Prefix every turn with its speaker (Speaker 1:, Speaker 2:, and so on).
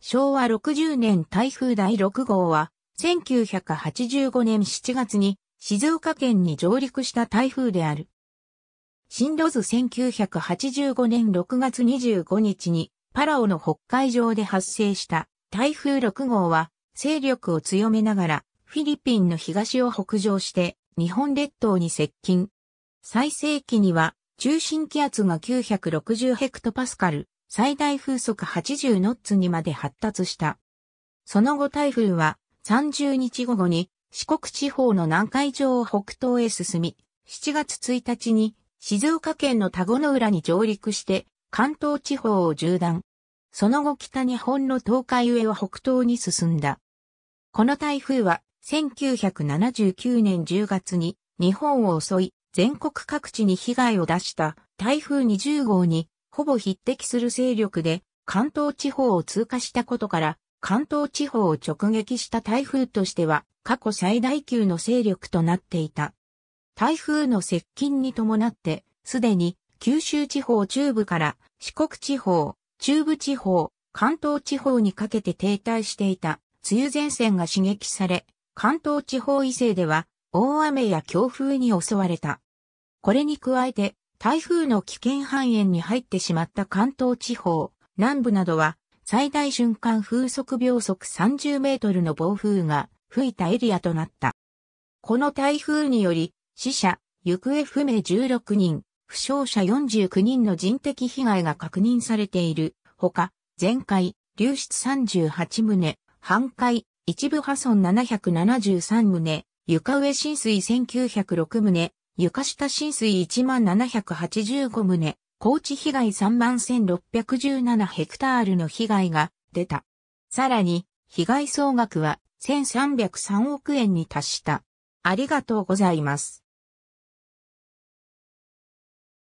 Speaker 1: 昭和60年台風第6号は、1985年7月に静岡県に上陸した台風である。進路図1985年6月25日にパラオの北海上で発生した台風6号は勢力を強めながらフィリピンの東を北上して日本列島に接近。最盛期には中心気圧が960ヘクトパスカル、最大風速80ノッツにまで発達した。その後台風は30日午後に四国地方の南海上を北東へ進み、7月1日に静岡県の田子の浦に上陸して関東地方を縦断。その後北日本の東海上を北東に進んだ。この台風は1979年10月に日本を襲い全国各地に被害を出した台風20号にほぼ匹敵する勢力で関東地方を通過したことから、関東地方を直撃した台風としては過去最大級の勢力となっていた。台風の接近に伴って、すでに九州地方中部から四国地方、中部地方、関東地方にかけて停滞していた梅雨前線が刺激され、関東地方以西では大雨や強風に襲われた。これに加えて台風の危険半円に入ってしまった関東地方、南部などは、最大瞬間風速秒速30メートルの暴風が吹いたエリアとなった。この台風により、死者、行方不明16人、負傷者49人の人的被害が確認されている。ほか、全壊、流出38棟、半壊、一部破損773棟、床上浸水1906棟、床下浸水1785棟、高地被害31617ヘクタールの被害が出た。さらに、被害総額は1303億円に達した。ありがとうございます。